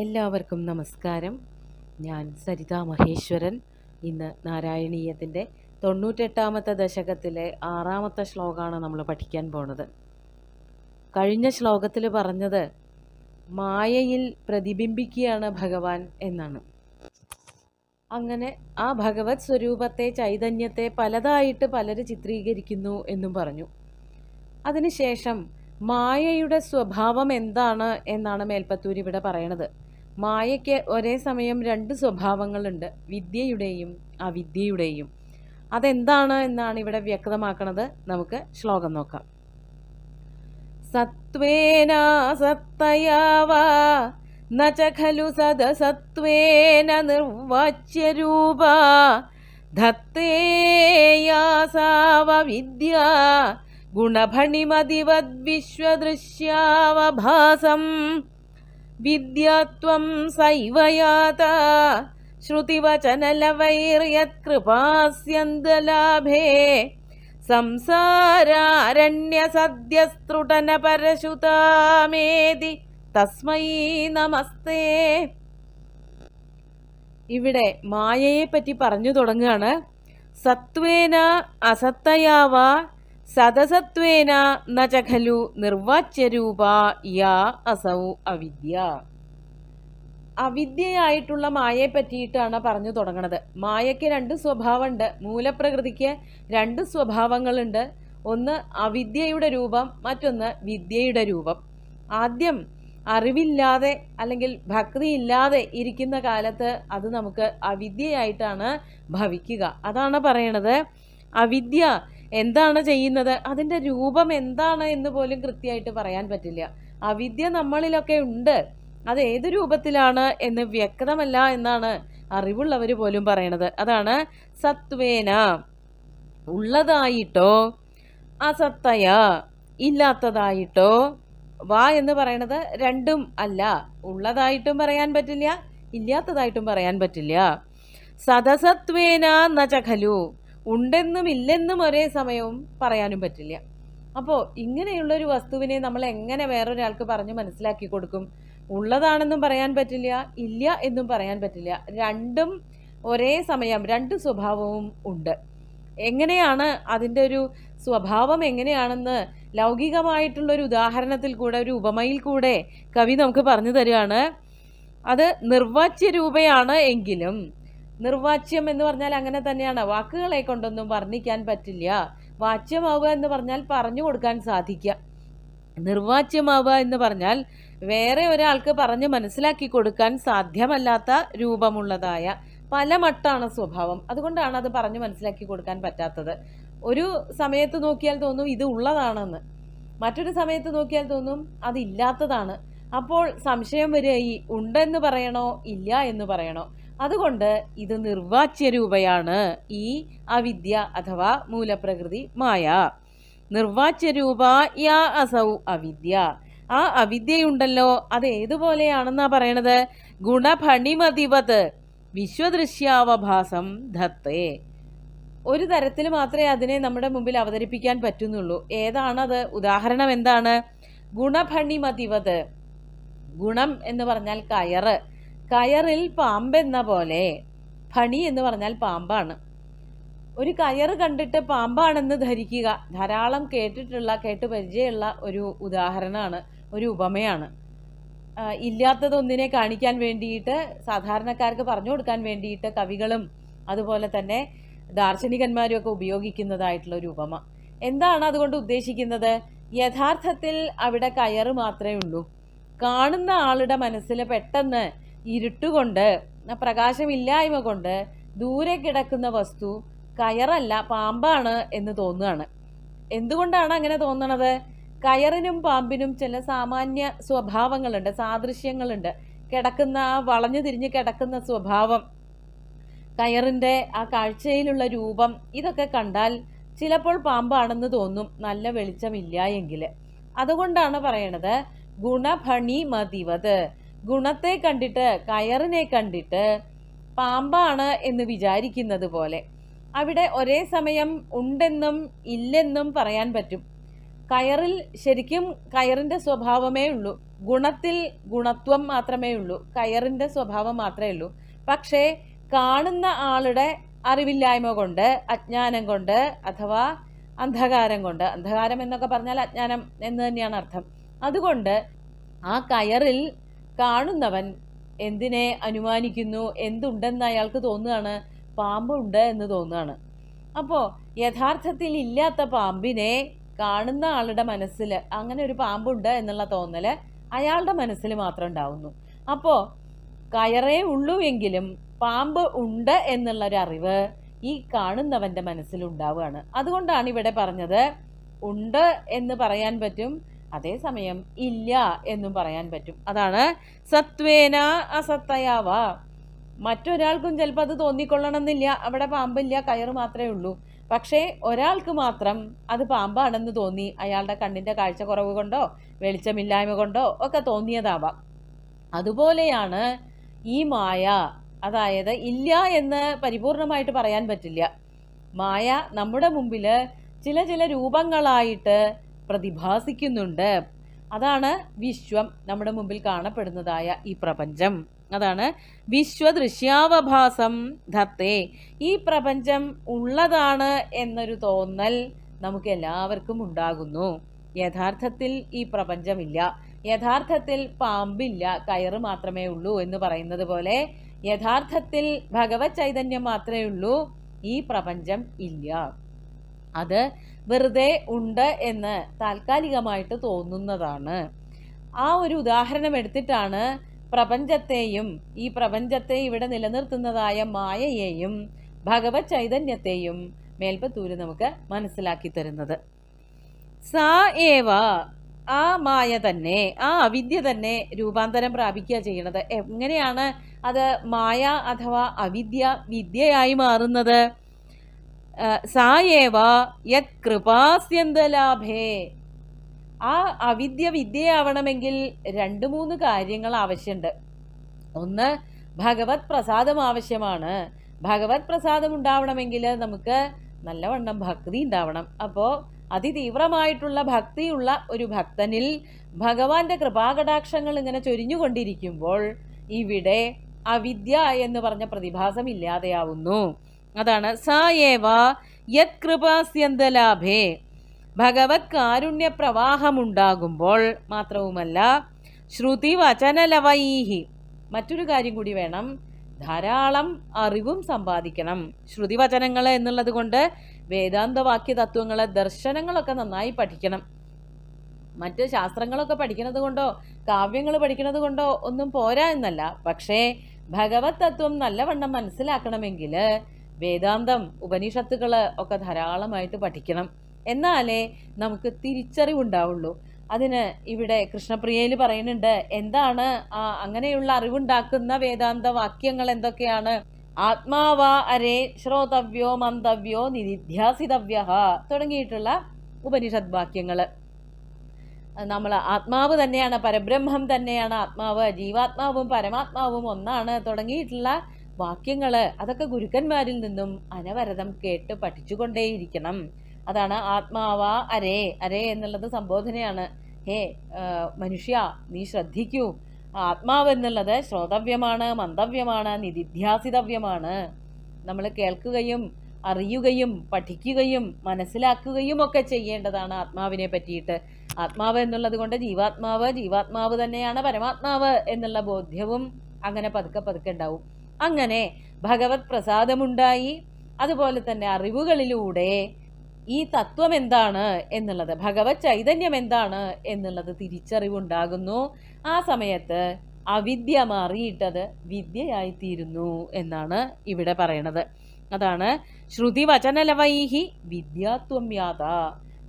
എല്ലാവർക്കും നമസ്കാരം ഞാൻ സരിതാ മഹേശ്വരൻ ഇന്ന് നാരായണീയത്തിൻ്റെ തൊണ്ണൂറ്റെട്ടാമത്തെ ദശകത്തിലെ ആറാമത്തെ ശ്ലോകമാണ് നമ്മൾ പഠിക്കാൻ പോണത് കഴിഞ്ഞ ശ്ലോകത്തിൽ പറഞ്ഞത് മായയിൽ പ്രതിബിംബിക്കുകയാണ് ഭഗവാൻ എന്നാണ് അങ്ങനെ ആ ഭഗവത് സ്വരൂപത്തെ ചൈതന്യത്തെ പലതായിട്ട് പലര് ചിത്രീകരിക്കുന്നു എന്നും പറഞ്ഞു അതിനുശേഷം മായയുടെ സ്വഭാവം എന്താണ് എന്നാണ് മേൽപ്പത്തൂർ ഇവിടെ പറയണത് മായയ്ക്ക് ഒരേ സമയം രണ്ട് സ്വഭാവങ്ങളുണ്ട് വിദ്യയുടെയും അവിദ്യയുടെയും അതെന്താണ് എന്നാണ് ഇവിടെ വ്യക്തമാക്കുന്നത് നമുക്ക് ശ്ലോകം നോക്കാം സത്വേന സത്തയാവാ സദ സത്വേന സദസത്വേന വിദ്യ गुणभणिमदिवद्विश्वदृश्यावभासं विद्यात्वं സൈവയാത ശ്രുതിവചനലവൈര്യത്കൃപാസ്യന്തലാഭേ श्रुतिवचनलवैर्यत्कृपास्यन्दलाभे സംസാരാരണ്യസദ്യസ്ത്രുടനപരശുതാമേതി തസ്മൈ നമസ്തേ ഇവിടെ മായയെ പറ്റി പറഞ്ഞു തുടങ്ങുകയാണ് സത്വേന അസത്തയാവ സദസത്വേന ന നിർവാച്യരൂപ യാ അസൗ അവിദ്യ അവിദ്യയായിട്ടുള്ള മായയെ പറ്റിയിട്ടാണ് പറഞ്ഞു തുടങ്ങണത് മായയ്ക്ക് രണ്ട് സ്വഭാവമുണ്ട് മൂലപ്രകൃതിക്ക് രണ്ട് സ്വഭാവങ്ങളുണ്ട് ഒന്ന് അവിദ്യയുടെ രൂപം മറ്റൊന്ന് വിദ്യയുടെ രൂപം ആദ്യം അറിവില്ലാതെ അല്ലെങ്കിൽ ഭക്തിയില്ലാതെ ഇരിക്കുന്ന കാലത്ത് അത് നമുക്ക് അവിദ്യയായിട്ടാണ് ഭവിക്കുക അതാണ് പറയണത് അവിദ്യ എന്താണ് ചെയ്യുന്നത് അതിൻ്റെ രൂപം എന്താണ് എന്ന് പോലും കൃത്യമായിട്ട് പറയാൻ പറ്റില്ല അവിദ്യ നമ്മളിലൊക്കെ ഉണ്ട് അത് ഏത് രൂപത്തിലാണ് എന്ന് വ്യക്തമല്ല എന്നാണ് അറിവുള്ളവർ പോലും പറയണത് അതാണ് സത്വേന ഉള്ളതായിട്ടോ അസത്തയ ഇല്ലാത്തതായിട്ടോ വാ എന്ന് പറയണത് രണ്ടും അല്ല ഉള്ളതായിട്ടും പറയാൻ പറ്റില്ല ഇല്ലാത്തതായിട്ടും പറയാൻ പറ്റില്ല സദസത്വേന നചഖലു ഉണ്ടെന്നും ഇല്ലെന്നും ഒരേ സമയവും പറയാനും പറ്റില്ല അപ്പോൾ ഇങ്ങനെയുള്ള ഒരു വസ്തുവിനെ നമ്മൾ എങ്ങനെ വേറൊരാൾക്ക് പറഞ്ഞ് മനസ്സിലാക്കി കൊടുക്കും ഉള്ളതാണെന്നും പറയാൻ പറ്റില്ല ഇല്ല എന്നും പറയാൻ പറ്റില്ല രണ്ടും ഒരേ സമയം രണ്ട് സ്വഭാവവും ഉണ്ട് എങ്ങനെയാണ് അതിൻ്റെ ഒരു സ്വഭാവം എങ്ങനെയാണെന്ന് ലൗകികമായിട്ടുള്ളൊരു ഉദാഹരണത്തിൽ കൂടെ ഒരു ഉപമയിൽ കൂടെ കവി നമുക്ക് പറഞ്ഞു തരികയാണ് അത് നിർവാച്യ രൂപയാണ് എങ്കിലും നിർവാച്യം എന്ന് പറഞ്ഞാൽ അങ്ങനെ തന്നെയാണ് വാക്കുകളെ കൊണ്ടൊന്നും വർണ്ണിക്കാൻ പറ്റില്ല വാച്യമാവുക എന്ന് പറഞ്ഞാൽ പറഞ്ഞു കൊടുക്കാൻ സാധിക്കുക നിർവാച്യമാവുക എന്ന് പറഞ്ഞാൽ വേറെ ഒരാൾക്ക് പറഞ്ഞ് മനസ്സിലാക്കി കൊടുക്കാൻ സാധ്യമല്ലാത്ത രൂപമുള്ളതായ പല മട്ടാണ് സ്വഭാവം അതുകൊണ്ടാണ് അത് പറഞ്ഞ് മനസ്സിലാക്കി കൊടുക്കാൻ പറ്റാത്തത് ഒരു സമയത്ത് നോക്കിയാൽ തോന്നും ഇത് ഉള്ളതാണെന്ന് മറ്റൊരു സമയത്ത് നോക്കിയാൽ തോന്നും അതില്ലാത്തതാണ് അപ്പോൾ സംശയം വരെ ഈ ഉണ്ടെന്ന് പറയണോ ഇല്ല എന്ന് പറയണോ അതുകൊണ്ട് ഇത് നിർവാച്യരൂപയാണ് രൂപയാണ് ഈ അവിദ്യ അഥവാ മൂലപ്രകൃതി മായ നിർവാച്യരൂപ യാ അസൗ അവിദ്യ ആ അവിദ്യയുണ്ടല്ലോ അത് ഏതുപോലെയാണെന്നാ പറയണത് ഗുണഭണിമതിവത് വിശ്വദൃശ്യാവഭാസം ധത്തേ ഒരു തരത്തിൽ മാത്രമേ അതിനെ നമ്മുടെ മുമ്പിൽ അവതരിപ്പിക്കാൻ പറ്റുന്നുള്ളൂ ഏതാണത് ഉദാഹരണം എന്താണ് ഗുണഭണിമതിവത് ഗുണം എന്ന് പറഞ്ഞാൽ കയറ് കയറിൽ പാമ്പെന്ന പോലെ ഭണി എന്ന് പറഞ്ഞാൽ പാമ്പാണ് ഒരു കയറ് കണ്ടിട്ട് പാമ്പാണെന്ന് ധരിക്കുക ധാരാളം കേട്ടിട്ടുള്ള കേട്ട് പരിചയമുള്ള ഒരു ഉദാഹരണമാണ് ഒരു ഉപമയാണ് ഇല്ലാത്തതൊന്നിനെ കാണിക്കാൻ വേണ്ടിയിട്ട് സാധാരണക്കാർക്ക് പറഞ്ഞു കൊടുക്കാൻ വേണ്ടിയിട്ട് കവികളും അതുപോലെ തന്നെ ദാർശനികന്മാരും ഒക്കെ ഉപയോഗിക്കുന്നതായിട്ടുള്ള ഒരു ഉപമ എന്താണ് അതുകൊണ്ട് ഉദ്ദേശിക്കുന്നത് യഥാർത്ഥത്തിൽ അവിടെ കയറ് മാത്രമേ ഉള്ളൂ കാണുന്ന ആളുടെ മനസ്സിൽ പെട്ടെന്ന് ഇരുട്ടുകൊണ്ട് പ്രകാശമില്ലായ്മ കൊണ്ട് ദൂരെ കിടക്കുന്ന വസ്തു കയറല്ല പാമ്പാണ് എന്ന് തോന്നുകയാണ് എന്തുകൊണ്ടാണ് അങ്ങനെ തോന്നണത് കയറിനും പാമ്പിനും ചില സാമാന്യ സ്വഭാവങ്ങളുണ്ട് സാദൃശ്യങ്ങളുണ്ട് കിടക്കുന്ന ആ വളഞ്ഞു തിരിഞ്ഞ് കിടക്കുന്ന സ്വഭാവം കയറിൻ്റെ ആ കാഴ്ചയിലുള്ള രൂപം ഇതൊക്കെ കണ്ടാൽ ചിലപ്പോൾ പാമ്പാണെന്ന് തോന്നും നല്ല വെളിച്ചമില്ല എങ്കിൽ അതുകൊണ്ടാണ് പറയണത് ഗുണഭണി മതിവത് ഗുണത്തെ കണ്ടിട്ട് കയറിനെ കണ്ടിട്ട് പാമ്പാണ് എന്ന് വിചാരിക്കുന്നത് പോലെ അവിടെ ഒരേ സമയം ഉണ്ടെന്നും ഇല്ലെന്നും പറയാൻ പറ്റും കയറിൽ ശരിക്കും കയറിൻ്റെ സ്വഭാവമേ ഉള്ളൂ ഗുണത്തിൽ ഗുണത്വം മാത്രമേ ഉള്ളൂ കയറിൻ്റെ സ്വഭാവം മാത്രമേ ഉള്ളൂ പക്ഷേ കാണുന്ന ആളുടെ അറിവില്ലായ്മ കൊണ്ട് അജ്ഞാനം കൊണ്ട് അഥവാ അന്ധകാരം കൊണ്ട് അന്ധകാരം എന്നൊക്കെ പറഞ്ഞാൽ അജ്ഞാനം എന്ന് തന്നെയാണ് അർത്ഥം അതുകൊണ്ട് ആ കയറിൽ കാണുന്നവൻ എന്തിനെ അനുമാനിക്കുന്നു എന്തുണ്ടെന്ന് അയാൾക്ക് തോന്നുകയാണ് പാമ്പുണ്ട് എന്ന് തോന്നുകയാണ് അപ്പോൾ യഥാർത്ഥത്തിൽ ഇല്ലാത്ത പാമ്പിനെ കാണുന്ന ആളുടെ മനസ്സിൽ അങ്ങനെ ഒരു പാമ്പുണ്ട് എന്നുള്ള തോന്നൽ അയാളുടെ മനസ്സിൽ മാത്രം ഉണ്ടാവുന്നു അപ്പോൾ കയറേ ഉള്ളൂ എങ്കിലും പാമ്പ് ഉണ്ട് എന്നുള്ളൊരറിവ് അറിവ് ഈ കാണുന്നവൻ്റെ മനസ്സിലുണ്ടാവുകയാണ് അതുകൊണ്ടാണ് ഇവിടെ പറഞ്ഞത് ഉണ്ട് എന്ന് പറയാൻ പറ്റും അതേസമയം ഇല്ല എന്നും പറയാൻ പറ്റും അതാണ് സത്വേന അസത്തയാവ മറ്റൊരാൾക്കും ചിലപ്പോൾ അത് എന്നില്ല അവിടെ പാമ്പില്ല കയറ് മാത്രമേ ഉള്ളൂ പക്ഷേ ഒരാൾക്ക് മാത്രം അത് പാമ്പാണെന്ന് തോന്നി അയാളുടെ കണ്ണിൻ്റെ കാഴ്ചക്കുറവ് കൊണ്ടോ വെളിച്ചമില്ലായ്മ കൊണ്ടോ ഒക്കെ തോന്നിയതാവാം അതുപോലെയാണ് ഈ മായ അതായത് ഇല്ല എന്ന് പരിപൂർണമായിട്ട് പറയാൻ പറ്റില്ല മായ നമ്മുടെ മുമ്പിൽ ചില ചില രൂപങ്ങളായിട്ട് പ്രതിഭാസിക്കുന്നുണ്ട് അതാണ് വിശ്വം നമ്മുടെ മുമ്പിൽ കാണപ്പെടുന്നതായ ഈ പ്രപഞ്ചം അതാണ് വിശ്വദൃശ്യാവഭാസം ധത്തേ ഈ പ്രപഞ്ചം ഉള്ളതാണ് എന്നൊരു തോന്നൽ നമുക്ക് എല്ലാവർക്കും ഉണ്ടാകുന്നു യഥാർത്ഥത്തിൽ ഈ പ്രപഞ്ചമില്ല യഥാർത്ഥത്തിൽ പാമ്പില്ല കയറ് മാത്രമേ ഉള്ളൂ എന്ന് പറയുന്നത് പോലെ യഥാർത്ഥത്തിൽ ഭഗവത് ചൈതന്യം മാത്രമേ ഉള്ളൂ ഈ പ്രപഞ്ചം ഇല്ല അത് വെറുതെ ഉണ്ട് എന്ന് താൽക്കാലികമായിട്ട് തോന്നുന്നതാണ് ആ ഒരു ഉദാഹരണം എടുത്തിട്ടാണ് പ്രപഞ്ചത്തെയും ഈ പ്രപഞ്ചത്തെ ഇവിടെ നിലനിർത്തുന്നതായ മായയെയും ഭഗവത് ചൈതന്യത്തെയും മേൽപ്പത്തൂര് നമുക്ക് മനസ്സിലാക്കി തരുന്നത് സാ ഏവ ആ മായ തന്നെ ആ അവിദ്യ തന്നെ രൂപാന്തരം പ്രാപിക്കുക ചെയ്യണത് എങ്ങനെയാണ് അത് മായ അഥവാ അവിദ്യ വിദ്യയായി മാറുന്നത് സായേവൃപാസ്യന്തലാഭേ ആ അവിദ്യ വിദ്യയാവണമെങ്കിൽ രണ്ട് മൂന്ന് കാര്യങ്ങൾ ആവശ്യമുണ്ട് ഒന്ന് ഭഗവത് പ്രസാദം ആവശ്യമാണ് ഭഗവത് പ്രസാദം ഉണ്ടാവണമെങ്കിൽ നമുക്ക് നല്ലവണ്ണം ഭക്തി ഉണ്ടാവണം അപ്പോൾ അതിതീവ്രമായിട്ടുള്ള ഭക്തിയുള്ള ഒരു ഭക്തനിൽ ഭഗവാന്റെ കൃപാകടാക്ഷങ്ങൾ ഇങ്ങനെ ചൊരിഞ്ഞുകൊണ്ടിരിക്കുമ്പോൾ ഇവിടെ അവിദ്യ എന്ന് പറഞ്ഞ പ്രതിഭാസം ഇല്ലാതെയാവുന്നു അതാണ് സ യത് കൃപാസ്യന്തലാഭേ ഭഗവത് കാരുണ്യ പ്രവാഹമുണ്ടാകുമ്പോൾ മാത്രവുമല്ല ശ്രുതി വചനലവൈഹി മറ്റൊരു കാര്യം കൂടി വേണം ധാരാളം അറിവും സമ്പാദിക്കണം ശ്രുതിവചനങ്ങൾ എന്നുള്ളത് കൊണ്ട് വേദാന്തവാക്യ തത്വങ്ങൾ ദർശനങ്ങളൊക്കെ നന്നായി പഠിക്കണം മറ്റ് ശാസ്ത്രങ്ങളൊക്കെ പഠിക്കുന്നത് കൊണ്ടോ കാവ്യങ്ങൾ പഠിക്കുന്നത് കൊണ്ടോ ഒന്നും പോരാ എന്നല്ല പക്ഷേ ഭഗവത് തത്വം നല്ലവണ്ണം മനസ്സിലാക്കണമെങ്കിൽ വേദാന്തം ഉപനിഷത്തുകൾ ഒക്കെ ധാരാളമായിട്ട് പഠിക്കണം എന്നാലേ നമുക്ക് തിരിച്ചറിവുണ്ടാവുള്ളൂ അതിന് ഇവിടെ കൃഷ്ണപ്രിയയിൽ പറയുന്നുണ്ട് എന്താണ് ആ അങ്ങനെയുള്ള അറിവുണ്ടാക്കുന്ന വേദാന്ത വാക്യങ്ങൾ എന്തൊക്കെയാണ് ആത്മാവ അരേ ശ്രോതവ്യോ മന്തവ്യോ നിധിധ്യാസിതവ്യ തുടങ്ങിയിട്ടുള്ള ഉപനിഷത് വാക്യങ്ങൾ നമ്മൾ ആത്മാവ് തന്നെയാണ് പരബ്രഹ്മം തന്നെയാണ് ആത്മാവ് ജീവാത്മാവും പരമാത്മാവും ഒന്നാണ് തുടങ്ങിയിട്ടുള്ള വാക്യങ്ങൾ അതൊക്കെ ഗുരുക്കന്മാരിൽ നിന്നും അനവരതം കേട്ട് പഠിച്ചുകൊണ്ടേയിരിക്കണം അതാണ് ആത്മാവ അരേ അരേ എന്നുള്ളത് സംബോധനയാണ് ഹേ മനുഷ്യ നീ ശ്രദ്ധിക്കൂ ആത്മാവ് എന്നുള്ളത് ശ്രോതവ്യമാണ് മന്തവ്യമാണ് നിധിധ്യാസിതവ്യമാണ് നമ്മൾ കേൾക്കുകയും അറിയുകയും പഠിക്കുകയും മനസ്സിലാക്കുകയും ഒക്കെ ചെയ്യേണ്ടതാണ് ആത്മാവിനെ പറ്റിയിട്ട് ആത്മാവ് എന്നുള്ളത് കൊണ്ട് ജീവാത്മാവ് ജീവാത്മാവ് തന്നെയാണ് പരമാത്മാവ് എന്നുള്ള ബോധ്യവും അങ്ങനെ പതുക്കെ പതുക്കെ ഉണ്ടാവും അങ്ങനെ ഭഗവത് പ്രസാദമുണ്ടായി അതുപോലെ തന്നെ അറിവുകളിലൂടെ ഈ തത്വം എന്താണ് എന്നുള്ളത് ഭഗവത് ചൈതന്യം എന്താണ് എന്നുള്ളത് തിരിച്ചറിവുണ്ടാകുന്നു ആ സമയത്ത് അവിദ്യ മാറിയിട്ടത് വിദ്യയായിത്തീരുന്നു എന്നാണ് ഇവിടെ പറയണത് അതാണ് ശ്രുതി വചനലവൈഹി വിദ്യാത്വം യാത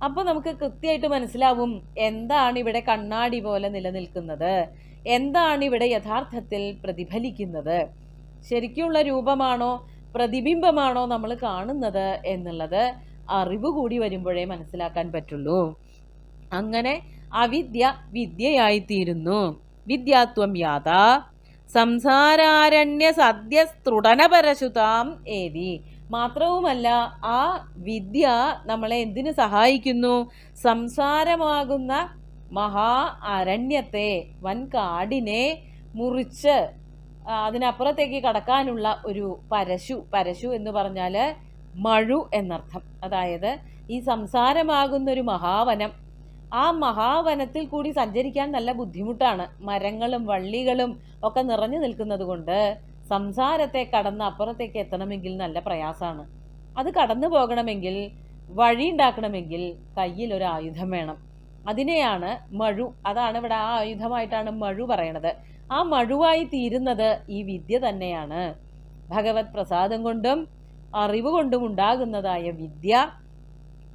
അപ്പോൾ നമുക്ക് കൃത്യമായിട്ട് മനസ്സിലാവും എന്താണ് ഇവിടെ കണ്ണാടി പോലെ നിലനിൽക്കുന്നത് എന്താണ് ഇവിടെ യഥാർത്ഥത്തിൽ പ്രതിഫലിക്കുന്നത് ശരിക്കുള്ള രൂപമാണോ പ്രതിബിംബമാണോ നമ്മൾ കാണുന്നത് എന്നുള്ളത് അറിവ് കൂടി വരുമ്പോഴേ മനസ്സിലാക്കാൻ പറ്റുള്ളൂ അങ്ങനെ അവിദ്യ വിദ്യയായിത്തീരുന്നു വിദ്യാത്വം യാത സംസാരാരണ്യ സദ്യസ്തൃടനപരശുതാം ഏതി മാത്രവുമല്ല ആ വിദ്യ നമ്മളെ എന്തിനു സഹായിക്കുന്നു സംസാരമാകുന്ന മഹാ അരണ്യത്തെ വൻ കാടിനെ മുറിച്ച് അതിനപ്പുറത്തേക്ക് കടക്കാനുള്ള ഒരു പരശു പരശു എന്ന് പറഞ്ഞാൽ മഴു എന്നർത്ഥം അതായത് ഈ സംസാരമാകുന്നൊരു മഹാവനം ആ മഹാവനത്തിൽ കൂടി സഞ്ചരിക്കാൻ നല്ല ബുദ്ധിമുട്ടാണ് മരങ്ങളും വള്ളികളും ഒക്കെ നിറഞ്ഞു നിൽക്കുന്നത് കൊണ്ട് സംസാരത്തെ കടന്ന് അപ്പുറത്തേക്ക് എത്തണമെങ്കിൽ നല്ല പ്രയാസമാണ് അത് കടന്നു പോകണമെങ്കിൽ വഴി ഉണ്ടാക്കണമെങ്കിൽ കയ്യിൽ ഒരു ആയുധം വേണം അതിനെയാണ് മഴു അതാണ് ഇവിടെ ആ ആയുധമായിട്ടാണ് മഴു പറയണത് ആ മഴുവായി തീരുന്നത് ഈ വിദ്യ തന്നെയാണ് ഭഗവത് പ്രസാദം കൊണ്ടും അറിവ് കൊണ്ടും ഉണ്ടാകുന്നതായ വിദ്യ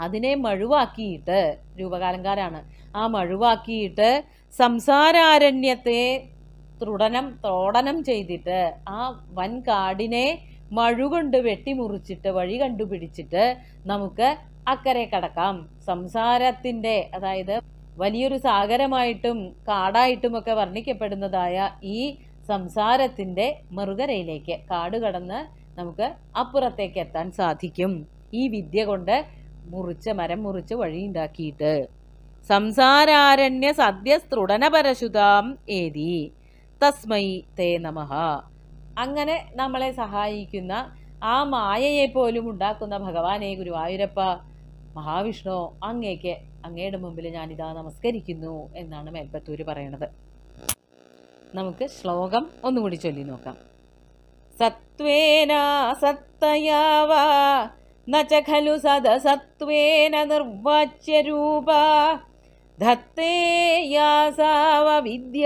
അതിനെ മഴുവാക്കിയിട്ട് രൂപകാലങ്കാരാണ് ആ മഴുവാക്കിയിട്ട് സംസാരാരണ്യത്തെ തൃടനം തോടനം ചെയ്തിട്ട് ആ വൻകാടിനെ മഴുകൊണ്ട് വെട്ടിമുറിച്ചിട്ട് വഴി കണ്ടുപിടിച്ചിട്ട് നമുക്ക് അക്കരെ കടക്കാം സംസാരത്തിൻ്റെ അതായത് വലിയൊരു സാഗരമായിട്ടും ഒക്കെ വർണ്ണിക്കപ്പെടുന്നതായ ഈ സംസാരത്തിൻ്റെ മറുകരയിലേക്ക് കാട് കടന്ന് നമുക്ക് അപ്പുറത്തേക്ക് എത്താൻ സാധിക്കും ഈ വിദ്യ കൊണ്ട് മുറിച്ച് മരം മുറിച്ച് വഴിയുണ്ടാക്കിയിട്ട് സംസാരാരണ്യ പരശുതാം ഏതി തസ്മൈ തേ നമ അങ്ങനെ നമ്മളെ സഹായിക്കുന്ന ആ മായയെ പോലും ഉണ്ടാക്കുന്ന ഭഗവാനെ ഗുരുവായൂരപ്പ മഹാവിഷ്ണു അങ്ങേക്ക് അങ്ങയുടെ മുമ്പിൽ ഞാനിതാ നമസ്കരിക്കുന്നു എന്നാണ് മേൽപ്പത്തൂര് പറയണത് നമുക്ക് ശ്ലോകം ഒന്നുകൂടി ചൊല്ലി നോക്കാം സത്വേന സത്തയാ സദ സത്വേന ഖലു സദസത്വേന ധത്തേയാസാവ വിദ്യ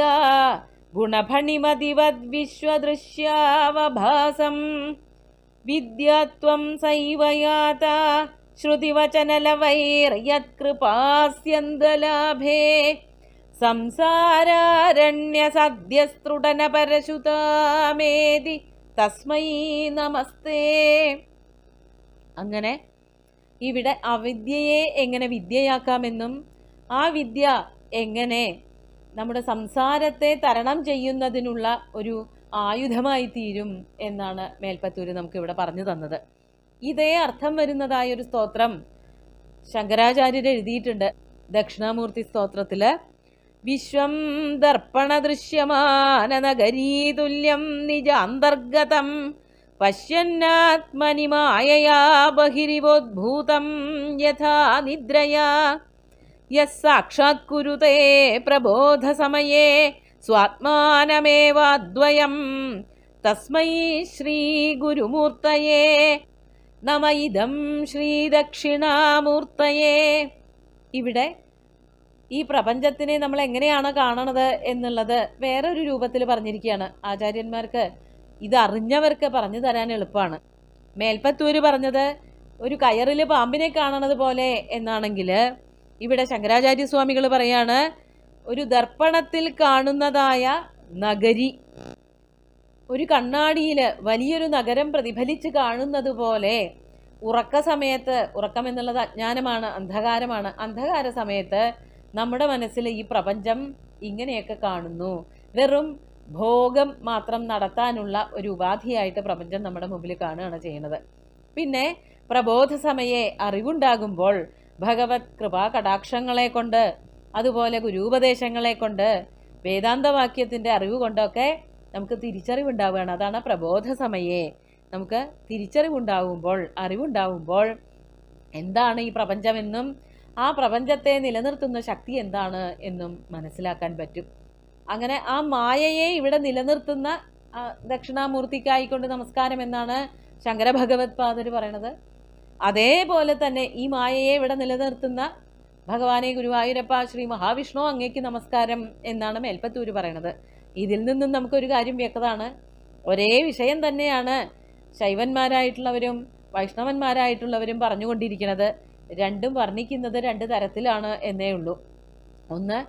ഗുണഫണിമതിവദ്വിശ്വദൃശ്യാവഭാസം വിദ്യാത്വം സൈവയാത ശ്രുതിവചനലവൈർയത്കൃപാസ്യന്തലാഭേ സംസാരാരണ്യസദ്യസ്ത്രുടനപരശുതാമേതി തസ്മൈ നമസ്തേ അങ്ങനെ ഇവിടെ അവിദ്യയെ എങ്ങനെ വിദ്യയാക്കാമെന്നും ആ വിദ്യ എങ്ങനെ നമ്മുടെ സംസാരത്തെ തരണം ചെയ്യുന്നതിനുള്ള ഒരു ആയുധമായി തീരും എന്നാണ് മേൽപ്പത്തൂര് നമുക്കിവിടെ പറഞ്ഞു തന്നത് ഇതേ അർത്ഥം വരുന്നതായ ഒരു സ്തോത്രം ശങ്കരാചാര്യർ എഴുതിയിട്ടുണ്ട് ദക്ഷിണാമൂർത്തി സ്തോത്രത്തില് വിശ്വം ദർപ്പണ ദൃശ്യമാനനഗരീതുല്യം നിജാന്തർഗതം പശ്യന്നാത്മനി മായയാ ബഹിരിവോദ്ഭൂതം യഥാ നിദ്രയാ യസാക്ഷാത് കുരുതേ പ്രബോധസമയേ സ്വാത്മാനമേവാദ്വയം തസ്മൈ ഗുരുമൂർത്തയേ നമയിതം ശ്രീദക്ഷിണാമൂർത്തയെ ഇവിടെ ഈ പ്രപഞ്ചത്തിനെ നമ്മൾ എങ്ങനെയാണ് കാണണത് എന്നുള്ളത് വേറൊരു രൂപത്തിൽ പറഞ്ഞിരിക്കുകയാണ് ആചാര്യന്മാർക്ക് ഇതറിഞ്ഞവർക്ക് പറഞ്ഞു തരാൻ എളുപ്പമാണ് മേൽപ്പത്തൂര് പറഞ്ഞത് ഒരു കയറിൽ പാമ്പിനെ കാണണത് പോലെ എന്നാണെങ്കിൽ ഇവിടെ ശങ്കരാചാര്യസ്വാമികൾ പറയാണ് ഒരു ദർപ്പണത്തിൽ കാണുന്നതായ നഗരി ഒരു കണ്ണാടിയിൽ വലിയൊരു നഗരം പ്രതിഫലിച്ച് കാണുന്നത് പോലെ ഉറക്ക സമയത്ത് ഉറക്കം എന്നുള്ളത് അജ്ഞാനമാണ് അന്ധകാരമാണ് അന്ധകാര സമയത്ത് നമ്മുടെ മനസ്സിൽ ഈ പ്രപഞ്ചം ഇങ്ങനെയൊക്കെ കാണുന്നു വെറും ഭോഗം മാത്രം നടത്താനുള്ള ഒരു ഉപാധിയായിട്ട് പ്രപഞ്ചം നമ്മുടെ മുമ്പിൽ കാണുകയാണ് ചെയ്യുന്നത് പിന്നെ പ്രബോധ സമയെ അറിവുണ്ടാകുമ്പോൾ ഭഗവത് കൃപാ കടാക്ഷങ്ങളെ കൊണ്ട് അതുപോലെ ഗുരുപദേശങ്ങളെ കൊണ്ട് വേദാന്തവാക്യത്തിൻ്റെ അറിവ് കൊണ്ടൊക്കെ നമുക്ക് തിരിച്ചറിവുണ്ടാവുകയാണ് അതാണ് പ്രബോധ സമയേ നമുക്ക് തിരിച്ചറിവുണ്ടാവുമ്പോൾ അറിവുണ്ടാവുമ്പോൾ എന്താണ് ഈ പ്രപഞ്ചമെന്നും ആ പ്രപഞ്ചത്തെ നിലനിർത്തുന്ന ശക്തി എന്താണ് എന്നും മനസ്സിലാക്കാൻ പറ്റും അങ്ങനെ ആ മായയെ ഇവിടെ നിലനിർത്തുന്ന ദക്ഷിണാമൂർത്തിക്കായിക്കൊണ്ട് നമസ്കാരം എന്നാണ് ശങ്കരഭഗവത് പാദർ പറയണത് അതേപോലെ തന്നെ ഈ മായയെ ഇവിടെ നിലനിർത്തുന്ന ഭഗവാനെ ഗുരുവായൂരപ്പ ശ്രീ മഹാവിഷ്ണു അങ്ങേക്ക് നമസ്കാരം എന്നാണ് മേൽപ്പത്തൂര് പറയണത് ഇതിൽ നിന്നും നമുക്കൊരു കാര്യം വ്യക്തമാണ് ഒരേ വിഷയം തന്നെയാണ് ശൈവന്മാരായിട്ടുള്ളവരും വൈഷ്ണവന്മാരായിട്ടുള്ളവരും പറഞ്ഞുകൊണ്ടിരിക്കുന്നത് രണ്ടും വർണ്ണിക്കുന്നത് രണ്ട് തരത്തിലാണ് എന്നേ ഉള്ളൂ ഒന്ന്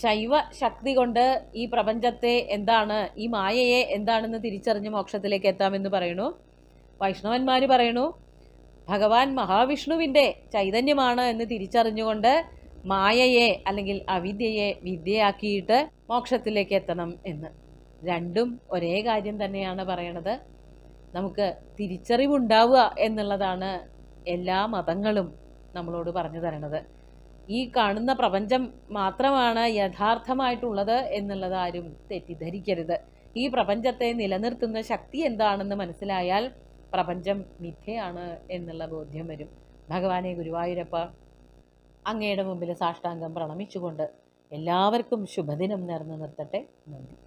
ശൈവ ശക്തി കൊണ്ട് ഈ പ്രപഞ്ചത്തെ എന്താണ് ഈ മായയെ എന്താണെന്ന് തിരിച്ചറിഞ്ഞ് മോക്ഷത്തിലേക്ക് എത്താമെന്ന് പറയണു വൈഷ്ണവന്മാർ പറയണു ഭഗവാൻ മഹാവിഷ്ണുവിൻ്റെ ചൈതന്യമാണ് എന്ന് തിരിച്ചറിഞ്ഞുകൊണ്ട് മായയെ അല്ലെങ്കിൽ അവിദ്യയെ വിദ്യയാക്കിയിട്ട് മോക്ഷത്തിലേക്ക് എത്തണം എന്ന് രണ്ടും ഒരേ കാര്യം തന്നെയാണ് പറയണത് നമുക്ക് തിരിച്ചറിവുണ്ടാവുക എന്നുള്ളതാണ് എല്ലാ മതങ്ങളും നമ്മളോട് പറഞ്ഞു തരണത് ഈ കാണുന്ന പ്രപഞ്ചം മാത്രമാണ് യഥാർത്ഥമായിട്ടുള്ളത് എന്നുള്ളത് ആരും തെറ്റിദ്ധരിക്കരുത് ഈ പ്രപഞ്ചത്തെ നിലനിർത്തുന്ന ശക്തി എന്താണെന്ന് മനസ്സിലായാൽ പ്രപഞ്ചം മിഥ്യയാണ് എന്നുള്ള ബോധ്യം വരും ഭഗവാനെ ഗുരുവായൂരപ്പ അങ്ങയുടെ മുമ്പിൽ സാഷ്ടാംഗം പ്രണമിച്ചുകൊണ്ട് എല്ലാവർക്കും ശുഭദിനം നേർന്ന് നിർത്തട്ടെ നന്ദി